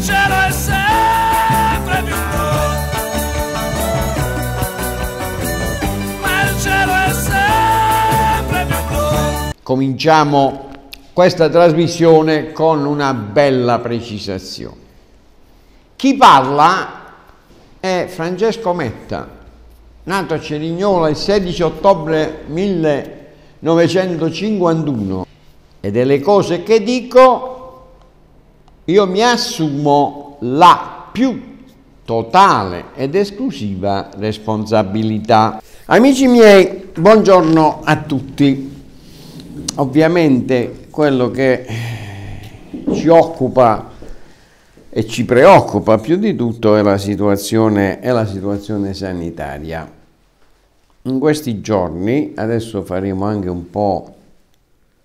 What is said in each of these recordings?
sincero è sempre più blu. Ma il cielo è sempre più blu. Cominciamo questa trasmissione con una bella precisazione. Chi parla è Francesco Metta, nato a Cerignola il 16 ottobre 1951 e delle cose che dico io mi assumo la più totale ed esclusiva responsabilità. Amici miei, buongiorno a tutti. Ovviamente quello che ci occupa e ci preoccupa più di tutto è la situazione, è la situazione sanitaria. In questi giorni, adesso faremo anche un po'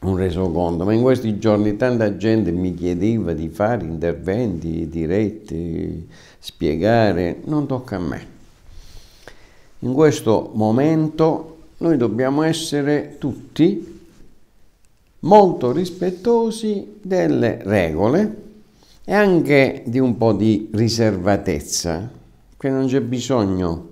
un resoconto, ma in questi giorni tanta gente mi chiedeva di fare interventi diretti, spiegare, non tocca a me. In questo momento noi dobbiamo essere tutti molto rispettosi delle regole e anche di un po' di riservatezza, che non c'è bisogno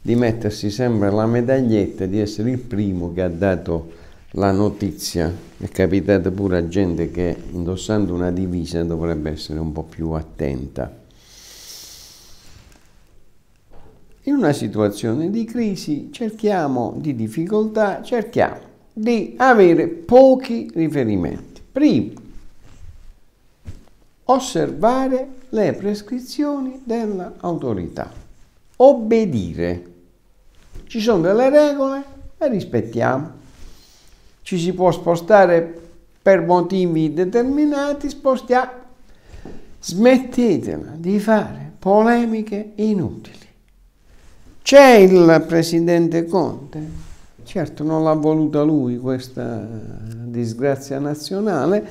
di mettersi sempre la medaglietta di essere il primo che ha dato la notizia, è capitata pure a gente che indossando una divisa dovrebbe essere un po' più attenta. In una situazione di crisi cerchiamo, di difficoltà, cerchiamo di avere pochi riferimenti. Primo, osservare le prescrizioni dell'autorità, obbedire. Ci sono delle regole, le rispettiamo ci si può spostare per motivi determinati, spostiamo. Smettetela di fare polemiche inutili. C'è il presidente Conte, certo non l'ha voluta lui questa disgrazia nazionale,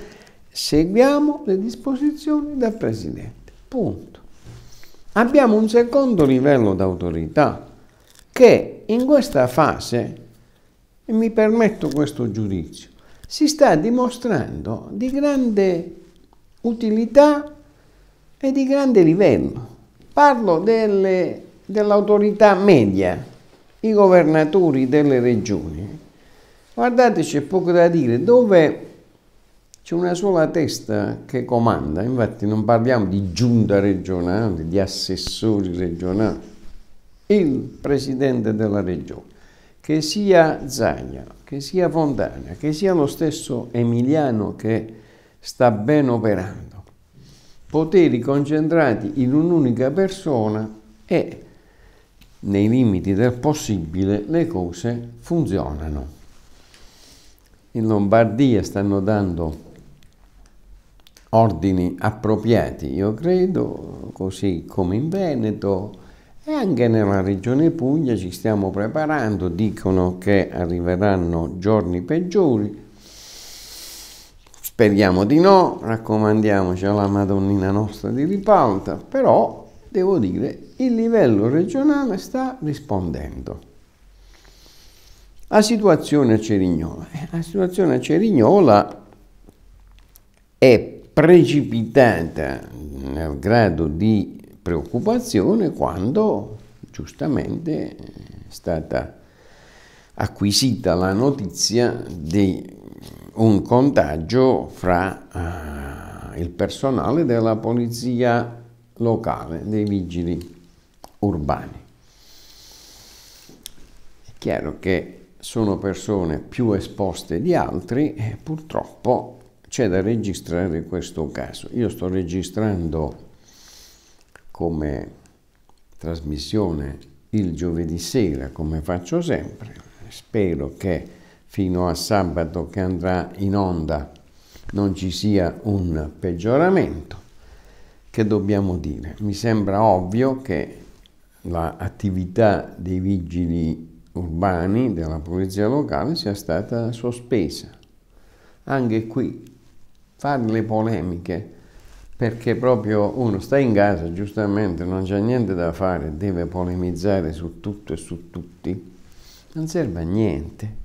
seguiamo le disposizioni del presidente. Punto. Abbiamo un secondo livello d'autorità che in questa fase e mi permetto questo giudizio, si sta dimostrando di grande utilità e di grande livello. Parlo dell'autorità media, i governatori delle regioni. Guardate, c'è poco da dire, dove c'è una sola testa che comanda, infatti non parliamo di giunta regionale, di assessori regionali, il presidente della regione che sia Zagna, che sia Fontana, che sia lo stesso Emiliano che sta ben operando, poteri concentrati in un'unica persona e nei limiti del possibile le cose funzionano. In Lombardia stanno dando ordini appropriati, io credo, così come in Veneto, e anche nella regione Puglia ci stiamo preparando, dicono che arriveranno giorni peggiori. Speriamo di no, raccomandiamoci alla Madonnina nostra di ripalta, però devo dire il livello regionale sta rispondendo. La situazione a Cerignola. Eh, la situazione a Cerignola è precipitata nel grado di preoccupazione quando giustamente eh, è stata acquisita la notizia di un contagio fra uh, il personale della polizia locale, dei vigili urbani. È chiaro che sono persone più esposte di altri e purtroppo c'è da registrare questo caso. Io sto registrando come trasmissione il giovedì sera, come faccio sempre. Spero che fino a sabato che andrà in onda non ci sia un peggioramento. Che dobbiamo dire? Mi sembra ovvio che l'attività dei vigili urbani della polizia locale sia stata sospesa. Anche qui fare le polemiche perché proprio uno sta in casa, giustamente non c'è niente da fare, deve polemizzare su tutto e su tutti, non serve a niente.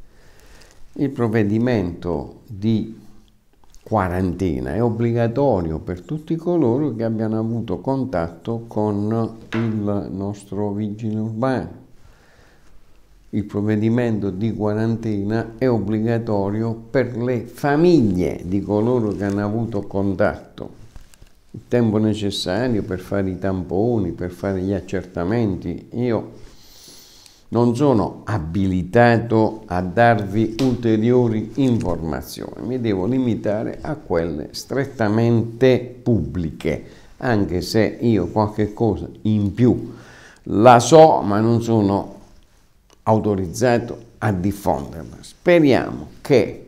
Il provvedimento di quarantena è obbligatorio per tutti coloro che abbiano avuto contatto con il nostro vigile urbano. Il provvedimento di quarantena è obbligatorio per le famiglie di coloro che hanno avuto contatto il tempo necessario per fare i tamponi, per fare gli accertamenti. Io non sono abilitato a darvi ulteriori informazioni, mi devo limitare a quelle strettamente pubbliche, anche se io qualche cosa in più la so, ma non sono autorizzato a diffonderla. Speriamo che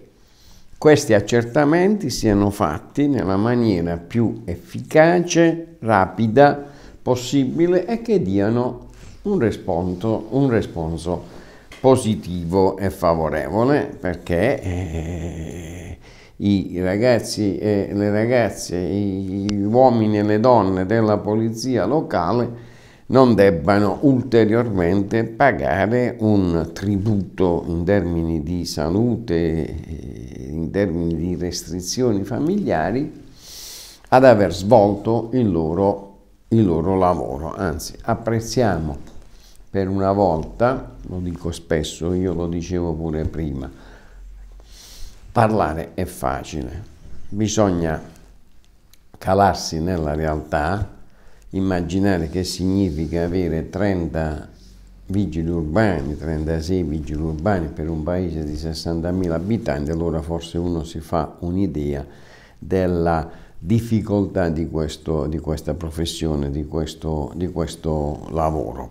questi accertamenti siano fatti nella maniera più efficace, rapida possibile e che diano un risponso, un risponso positivo e favorevole perché eh, i ragazzi e le ragazze, gli uomini e le donne della polizia locale non debbano ulteriormente pagare un tributo in termini di salute, eh, in termini di restrizioni familiari, ad aver svolto il loro, il loro lavoro. Anzi, apprezziamo per una volta, lo dico spesso, io lo dicevo pure prima, parlare è facile, bisogna calarsi nella realtà immaginare che significa avere 30 vigili urbani, 36 vigili urbani per un paese di 60.000 abitanti, allora forse uno si fa un'idea della difficoltà di, questo, di, questa professione, di questo, di questo lavoro.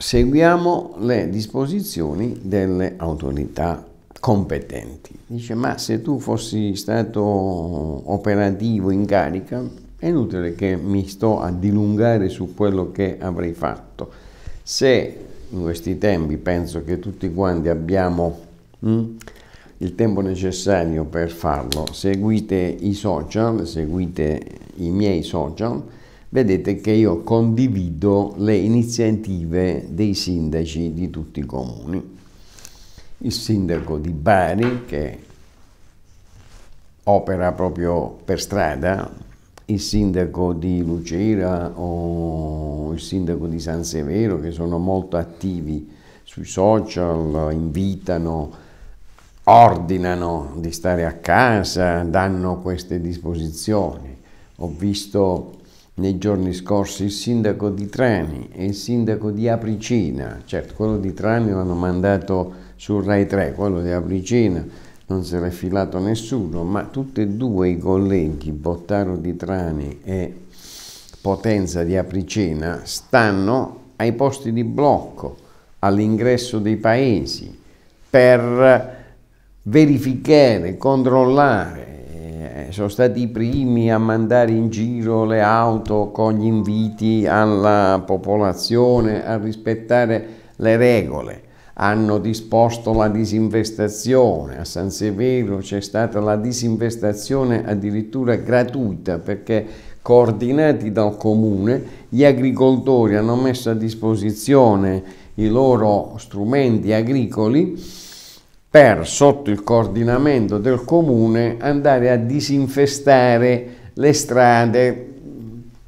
Seguiamo le disposizioni delle autorità competenti. Dice, ma se tu fossi stato operativo in carica, è inutile che mi sto a dilungare su quello che avrei fatto. Se in questi tempi penso che tutti quanti abbiamo mh, hm, il tempo necessario per farlo, seguite i social, seguite i miei social, vedete che io condivido le iniziative dei sindaci di tutti i comuni il sindaco di Bari che opera proprio per strada, il sindaco di Lucera o il sindaco di San Severo che sono molto attivi sui social, invitano, ordinano di stare a casa, danno queste disposizioni. Ho visto nei giorni scorsi il sindaco di Trani e il sindaco di Apricina, certo quello di Trani l'hanno mandato su Rai 3, quello di Avricina, non si era filato nessuno, ma tutti e due i colleghi, Bottaro di Trani e Potenza di Apricena, stanno ai posti di blocco, all'ingresso dei paesi, per verificare, controllare. Eh, sono stati i primi a mandare in giro le auto con gli inviti alla popolazione a rispettare le regole hanno disposto la disinvestazione, a San Severo c'è stata la disinvestazione addirittura gratuita perché coordinati dal comune gli agricoltori hanno messo a disposizione i loro strumenti agricoli per sotto il coordinamento del comune andare a disinfestare le strade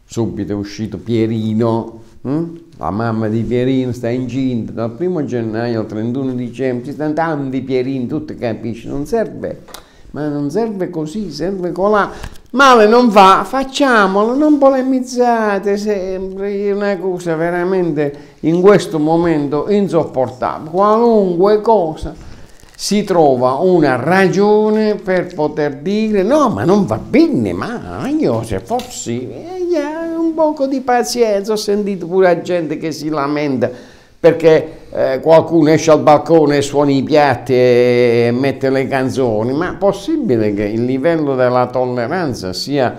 subito è uscito Pierino Mm? La mamma di Pierino sta incinta dal 1 gennaio al 31 dicembre, ci stanno tanti Pierini, tutti capisci, non serve, ma non serve così, serve colà. Male non va, facciamolo, non polemizzate sempre, è una cosa veramente in questo momento insopportabile. Qualunque cosa si trova una ragione per poter dire no, ma non va bene, ma io se fossi... Eh, poco di pazienza, ho sentito pure gente che si lamenta perché eh, qualcuno esce al balcone e suona i piatti e mette le canzoni, ma è possibile che il livello della tolleranza sia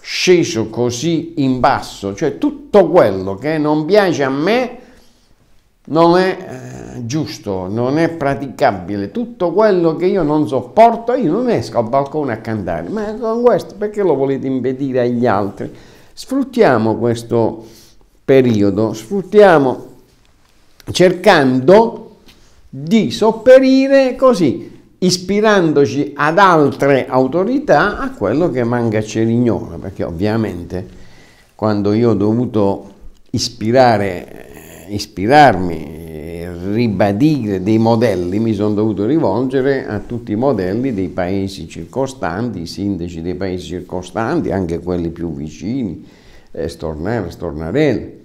sceso così in basso? Cioè tutto quello che non piace a me non è eh, giusto, non è praticabile, tutto quello che io non sopporto, io non esco al balcone a cantare, ma con questo perché lo volete impedire agli altri? Sfruttiamo questo periodo, sfruttiamo cercando di sopperire così, ispirandoci ad altre autorità a quello che manca Cerignola, perché ovviamente quando io ho dovuto ispirare, eh, ispirarmi ribadire dei modelli mi sono dovuto rivolgere a tutti i modelli dei paesi circostanti, i sindaci dei paesi circostanti, anche quelli più vicini, eh, Stornare, Stornarelli,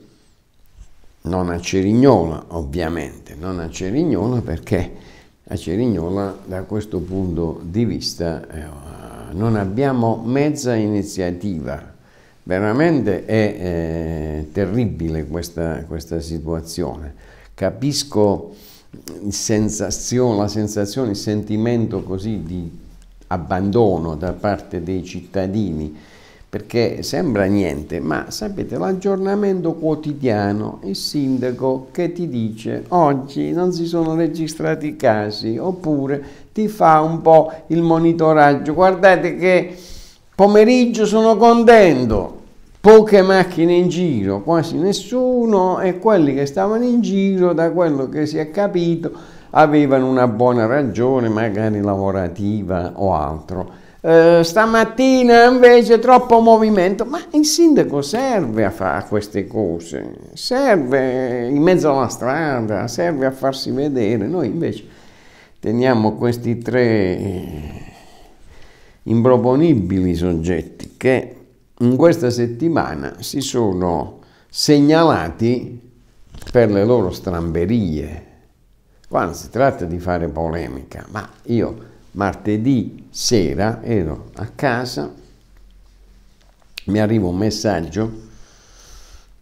non a Cerignola ovviamente, non a Cerignola perché a Cerignola da questo punto di vista eh, non abbiamo mezza iniziativa. Veramente è eh, terribile questa, questa situazione capisco mm, sensazio, la sensazione, il sentimento così di abbandono da parte dei cittadini perché sembra niente, ma sapete l'aggiornamento quotidiano, il sindaco che ti dice oggi non si sono registrati i casi, oppure ti fa un po' il monitoraggio, guardate che pomeriggio sono contento, poche macchine in giro, quasi nessuno e quelli che stavano in giro, da quello che si è capito, avevano una buona ragione, magari lavorativa o altro. Eh, stamattina invece troppo movimento, ma il sindaco serve a fare queste cose, serve in mezzo alla strada, serve a farsi vedere, noi invece teniamo questi tre improponibili soggetti che in questa settimana si sono segnalati per le loro stramberie. Quando si tratta di fare polemica, ma io martedì sera ero a casa, mi arriva un messaggio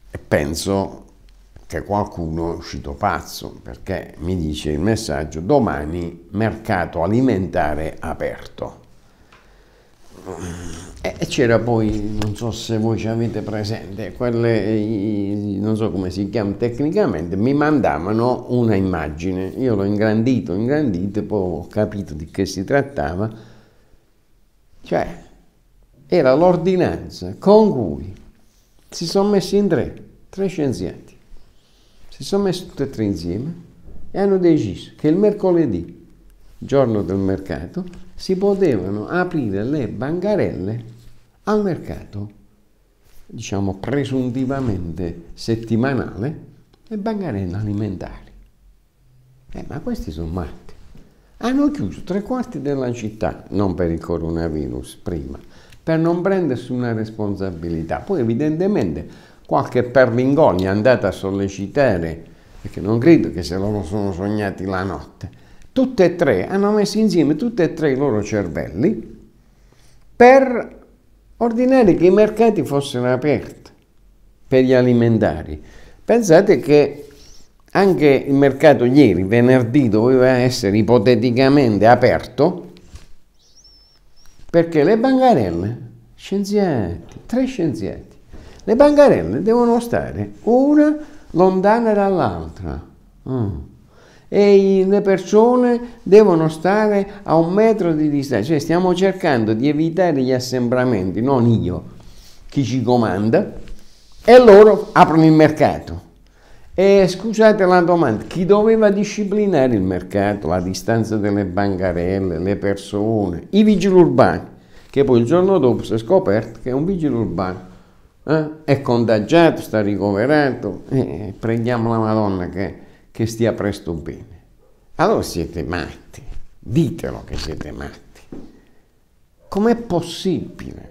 e penso che qualcuno è uscito pazzo perché mi dice il messaggio domani mercato alimentare aperto. Eh, e c'era poi, non so se voi ci avete presente, quelle, non so come si chiama tecnicamente, mi mandavano una immagine, io l'ho ingrandito, ingrandito, poi ho capito di che si trattava, cioè era l'ordinanza con cui si sono messi in tre, tre scienziati, si sono messi tutti e tre insieme e hanno deciso che il mercoledì, giorno del mercato, si potevano aprire le bancarelle al mercato, diciamo presuntivamente settimanale, le bancarelle alimentari. Eh, ma questi sono matti. Hanno chiuso tre quarti della città, non per il coronavirus prima, per non prendersi una responsabilità. Poi evidentemente qualche perlingogna è andata a sollecitare, perché non credo che se loro sono sognati la notte, Tutte e tre hanno messo insieme tutti e tre i loro cervelli per ordinare che i mercati fossero aperti per gli alimentari. Pensate che anche il mercato ieri, venerdì, doveva essere ipoteticamente aperto perché le bancarelle, scienziati, tre scienziati, le bancarelle devono stare una lontana dall'altra. Mm e le persone devono stare a un metro di distanza, cioè stiamo cercando di evitare gli assembramenti, non io, chi ci comanda, e loro aprono il mercato. E scusate la domanda, chi doveva disciplinare il mercato, la distanza delle bancarelle, le persone, i vigili urbani, che poi il giorno dopo si è scoperto che è un vigile urbano eh, è contagiato, sta ricoverato, eh, prendiamo la Madonna che che stia presto bene. Allora siete matti, ditelo che siete matti. Com'è possibile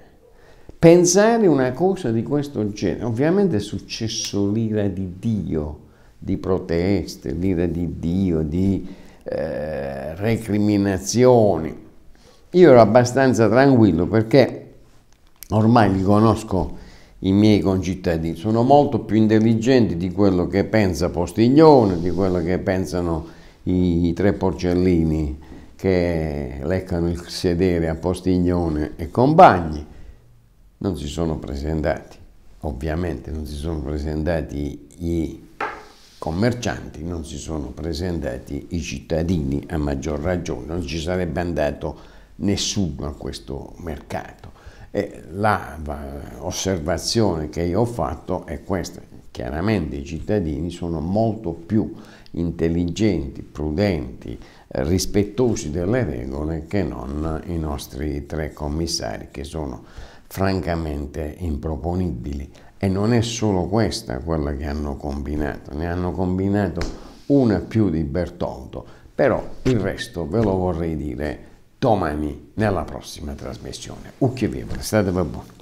pensare una cosa di questo genere? Ovviamente è successo l'ira di Dio, di proteste, l'ira di Dio, di eh, recriminazioni. Io ero abbastanza tranquillo perché ormai li conosco i miei concittadini, sono molto più intelligenti di quello che pensa Postiglione, di quello che pensano i tre porcellini che leccano il sedere a Postiglione e compagni. Non si sono presentati, ovviamente non si sono presentati i commercianti, non si sono presentati i cittadini a maggior ragione, non ci sarebbe andato nessuno a questo mercato. E la osservazione che io ho fatto è questa. Chiaramente i cittadini sono molto più intelligenti, prudenti, rispettosi delle regole che non i nostri tre commissari che sono francamente improponibili. E non è solo questa quella che hanno combinato, ne hanno combinato una più di Bertoldo, però il resto ve lo vorrei dire domani nella prossima trasmissione. Ucchio Vibra, state buoni.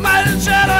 Marcello!